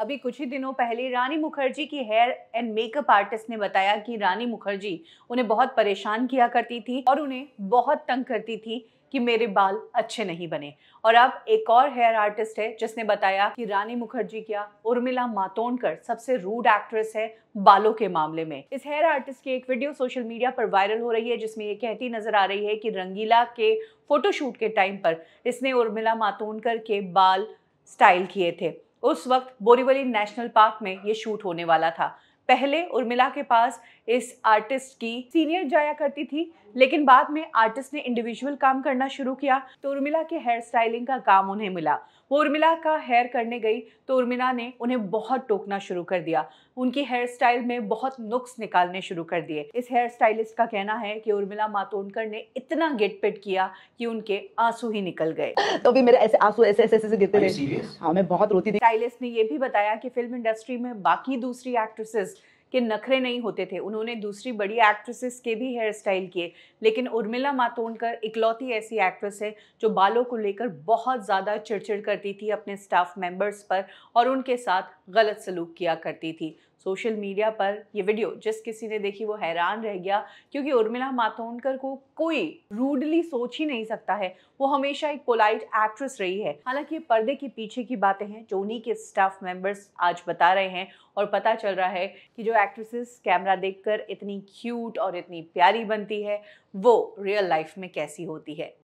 अभी कुछ ही दिनों पहले रानी मुखर्जी की हेयर एंड मेकअप आर्टिस्ट ने बताया कि रानी मुखर्जी उन्हें बहुत परेशान किया करती थी और उन्हें बहुत तंग करती थी कि मेरे बाल अच्छे नहीं बने और अब एक और हेयर आर्टिस्ट है जिसने बताया कि रानी मुखर्जी क्या उर्मिला मातोंडकर सबसे रूड एक्ट्रेस है बालों के मामले में इस हेयर आर्टिस्ट की एक वीडियो सोशल मीडिया पर वायरल हो रही है जिसमें ये कहती नजर आ रही है कि रंगीला के फोटोशूट के टाइम पर इसने उर्मिला मातोंडकर के बाल स्टाइल किए थे उस वक्त बोरीवली नेशनल पार्क में ये शूट होने वाला था पहले उर्मिला के पास इस आर्टिस्ट की सीनियर जाया करती थी लेकिन बाद में आर्टिस्ट ने इंडिविजुअल काम करना शुरू किया तो उर्मिला के हेयर स्टाइलिंग का काम उन्हें मिला वो उर्मिला का हेयर करने गई तो उर्मिला ने उन्हें बहुत टोकना शुरू कर दिया उनकी हेयर स्टाइल में बहुत नुक्स निकालने शुरू कर दिए इस हेयर स्टाइलिस्ट का कहना है कि उर्मिला मातोंडकर ने इतना गेट पिट किया कि उनके आंसू ही निकल गए तो भी मेरे ऐसे आंसू ऐसे ऐसे ऐसे गिरते रहे हाँ मैं बहुत रोती थी स्टाइलिस्ट ने यह भी बताया कि फिल्म इंडस्ट्री में बाकी दूसरी एक्ट्रेसेस के नखरे नहीं होते थे उन्होंने दूसरी बड़ी एक्ट्रेसेस के भी हेयर स्टाइल किए लेकिन उर्मिला मातोंडकर इकलौती ऐसी एक्ट्रेस है जो बालों को लेकर बहुत ज़्यादा चिड़चिड़ करती थी अपने स्टाफ मेंबर्स पर और उनके साथ गलत सलूक किया करती थी सोशल मीडिया पर ये वीडियो जिस किसी ने देखी वो हैरान रह गया क्योंकि उर्मिला मातोंडकर को कोई रूडली सोच ही नहीं सकता है वो हमेशा एक पोलाइट एक्ट्रेस रही है हालांकि ये पर्दे के पीछे की बातें हैं जो उन्हीं के स्टाफ मेंबर्स आज बता रहे हैं और पता चल रहा है कि जो एक्ट्रेसेस कैमरा देखकर इतनी क्यूट और इतनी प्यारी बनती है वो रियल लाइफ में कैसी होती है